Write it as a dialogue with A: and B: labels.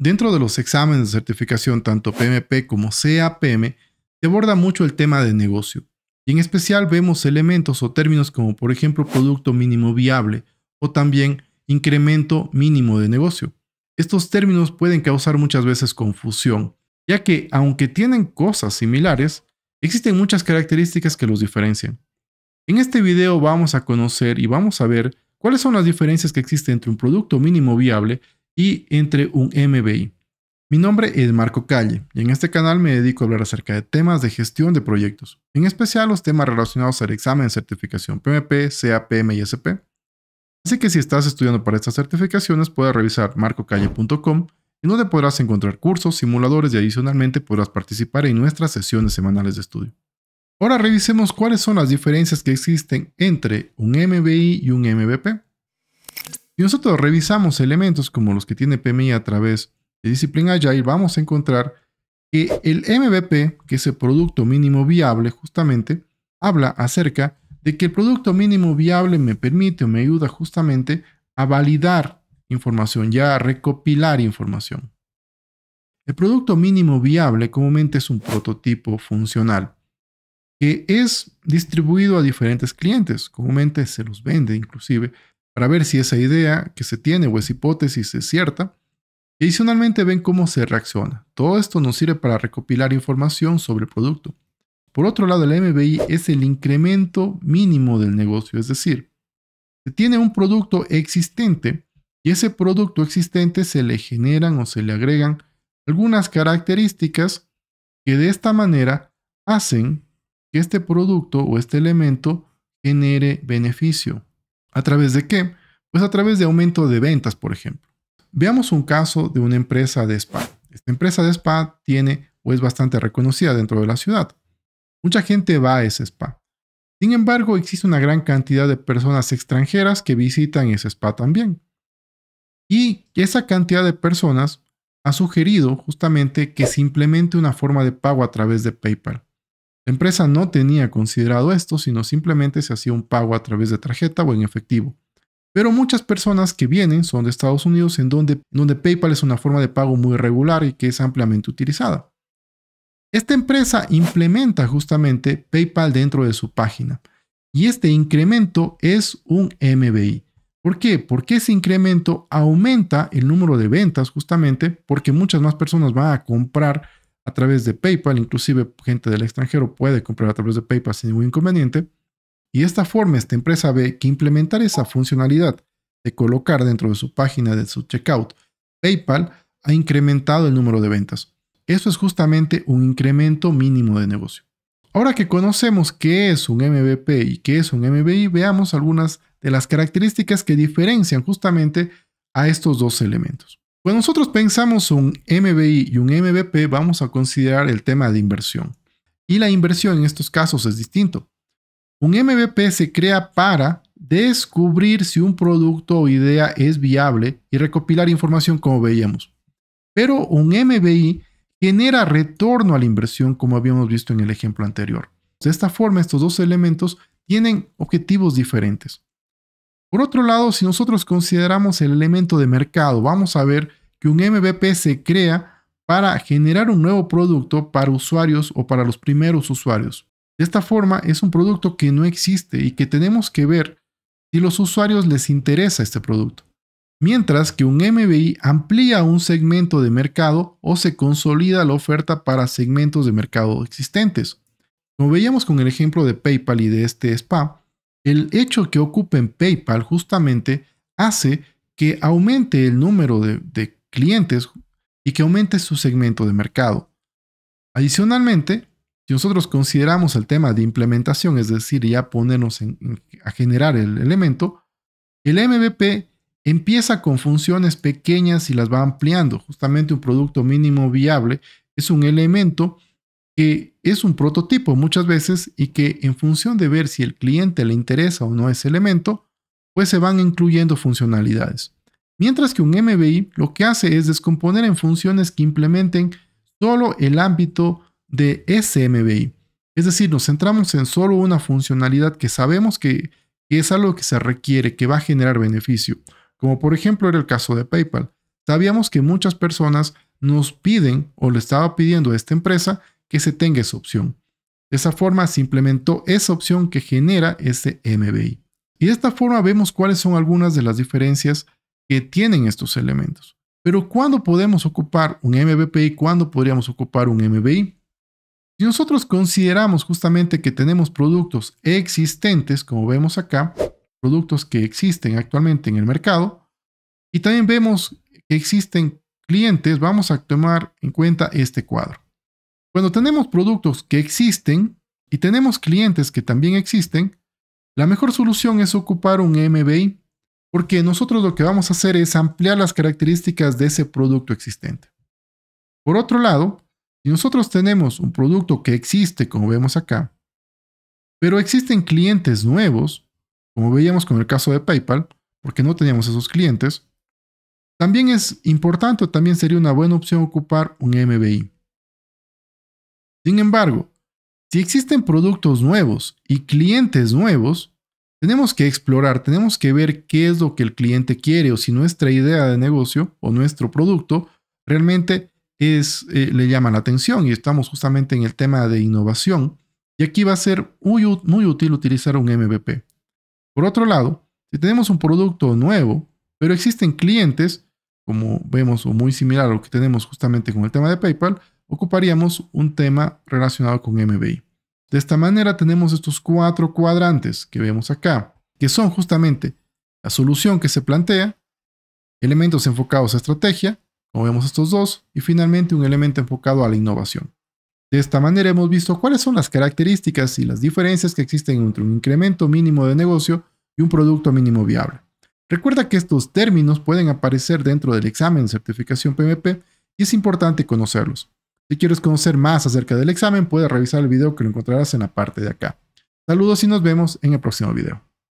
A: Dentro de los exámenes de certificación, tanto PMP como CAPM, se aborda mucho el tema de negocio. Y en especial vemos elementos o términos como por ejemplo producto mínimo viable o también incremento mínimo de negocio. Estos términos pueden causar muchas veces confusión, ya que aunque tienen cosas similares, existen muchas características que los diferencian. En este video vamos a conocer y vamos a ver cuáles son las diferencias que existen entre un producto mínimo viable y entre un MBI. Mi nombre es Marco Calle y en este canal me dedico a hablar acerca de temas de gestión de proyectos, en especial los temas relacionados al examen, de certificación PMP, CAPM y SP. Así que si estás estudiando para estas certificaciones puedes revisar marcocalle.com en donde podrás encontrar cursos, simuladores y adicionalmente podrás participar en nuestras sesiones semanales de estudio. Ahora revisemos cuáles son las diferencias que existen entre un MBI y un MBP. Si nosotros revisamos elementos como los que tiene PMI a través de Disciplina Agile, vamos a encontrar que el MVP, que es el producto mínimo viable, justamente, habla acerca de que el producto mínimo viable me permite o me ayuda justamente a validar información, ya a recopilar información. El producto mínimo viable comúnmente es un prototipo funcional que es distribuido a diferentes clientes, comúnmente se los vende inclusive para ver si esa idea que se tiene o esa hipótesis es cierta. Y adicionalmente ven cómo se reacciona. Todo esto nos sirve para recopilar información sobre el producto. Por otro lado, el MBI es el incremento mínimo del negocio, es decir, se tiene un producto existente y ese producto existente se le generan o se le agregan algunas características que de esta manera hacen que este producto o este elemento genere beneficio, ¿A través de qué? Pues a través de aumento de ventas, por ejemplo. Veamos un caso de una empresa de spa. Esta empresa de spa tiene o es bastante reconocida dentro de la ciudad. Mucha gente va a ese spa. Sin embargo, existe una gran cantidad de personas extranjeras que visitan ese spa también. Y esa cantidad de personas ha sugerido justamente que se implemente una forma de pago a través de PayPal. La empresa no tenía considerado esto, sino simplemente se hacía un pago a través de tarjeta o en efectivo. Pero muchas personas que vienen son de Estados Unidos, en donde, donde PayPal es una forma de pago muy regular y que es ampliamente utilizada. Esta empresa implementa justamente PayPal dentro de su página. Y este incremento es un MBI. ¿Por qué? Porque ese incremento aumenta el número de ventas justamente porque muchas más personas van a comprar a través de PayPal, inclusive gente del extranjero puede comprar a través de PayPal sin ningún inconveniente. Y esta forma esta empresa ve que implementar esa funcionalidad de colocar dentro de su página de su checkout PayPal ha incrementado el número de ventas. Eso es justamente un incremento mínimo de negocio. Ahora que conocemos qué es un MVP y qué es un MBI, veamos algunas de las características que diferencian justamente a estos dos elementos. Cuando pues nosotros pensamos un MBI y un MVP, vamos a considerar el tema de inversión. Y la inversión en estos casos es distinto. Un MVP se crea para descubrir si un producto o idea es viable y recopilar información como veíamos. Pero un MBI genera retorno a la inversión como habíamos visto en el ejemplo anterior. De esta forma, estos dos elementos tienen objetivos diferentes. Por otro lado, si nosotros consideramos el elemento de mercado, vamos a ver que un MVP se crea para generar un nuevo producto para usuarios o para los primeros usuarios. De esta forma, es un producto que no existe y que tenemos que ver si los usuarios les interesa este producto. Mientras que un MBI amplía un segmento de mercado o se consolida la oferta para segmentos de mercado existentes. Como veíamos con el ejemplo de PayPal y de este SPA, el hecho que ocupen PayPal justamente hace que aumente el número de, clientes y que aumente su segmento de mercado. Adicionalmente, si nosotros consideramos el tema de implementación, es decir, ya ponernos a generar el elemento, el MVP empieza con funciones pequeñas y las va ampliando. Justamente un producto mínimo viable es un elemento que es un prototipo muchas veces y que en función de ver si el cliente le interesa o no ese elemento, pues se van incluyendo funcionalidades. Mientras que un MBI lo que hace es descomponer en funciones que implementen solo el ámbito de ese MBI. Es decir, nos centramos en solo una funcionalidad que sabemos que, es algo que se requiere, que va a generar beneficio. Como por ejemplo era el caso de PayPal. Sabíamos que muchas personas nos piden o le estaba pidiendo a esta empresa que se tenga esa opción. De esa forma se implementó esa opción que genera este MBI. Y de esta forma vemos cuáles son algunas de las diferencias que tienen estos elementos. Pero ¿cuándo podemos ocupar un MBPI? ¿Cuándo podríamos ocupar un MBI? Si nosotros consideramos justamente que tenemos productos existentes, como vemos acá, productos que existen actualmente en el mercado, y también vemos que existen clientes, vamos a tomar en cuenta este cuadro. Cuando tenemos productos que existen y tenemos clientes que también existen, la mejor solución es ocupar un MBI porque nosotros lo que vamos a hacer es ampliar las características de ese producto existente. Por otro lado, si nosotros tenemos un producto que existe, como vemos acá, pero existen clientes nuevos, como veíamos con el caso de PayPal, porque no teníamos esos clientes, también es importante, también sería una buena opción ocupar un MBI. Sin embargo, si existen productos nuevos y clientes nuevos, tenemos que explorar, tenemos que ver qué es lo que el cliente quiere o si nuestra idea de negocio o nuestro producto realmente es, eh, le llama la atención y estamos justamente en el tema de innovación y aquí va a ser muy, muy útil utilizar un MVP. Por otro lado, si tenemos un producto nuevo, pero existen clientes, como vemos o muy similar a lo que tenemos justamente con el tema de PayPal, ocuparíamos un tema relacionado con MBI. De esta manera tenemos estos cuatro cuadrantes que vemos acá, que son justamente la solución que se plantea, elementos enfocados a estrategia, como vemos estos dos, y finalmente un elemento enfocado a la innovación. De esta manera hemos visto cuáles son las características y las diferencias que existen entre un incremento mínimo de negocio y un producto mínimo viable. Recuerda que estos términos pueden aparecer dentro del examen de certificación PMP y es importante conocerlos. Si quieres conocer más acerca del examen, puedes revisar el video que lo encontrarás en la parte de acá. Saludos y nos vemos en el próximo video.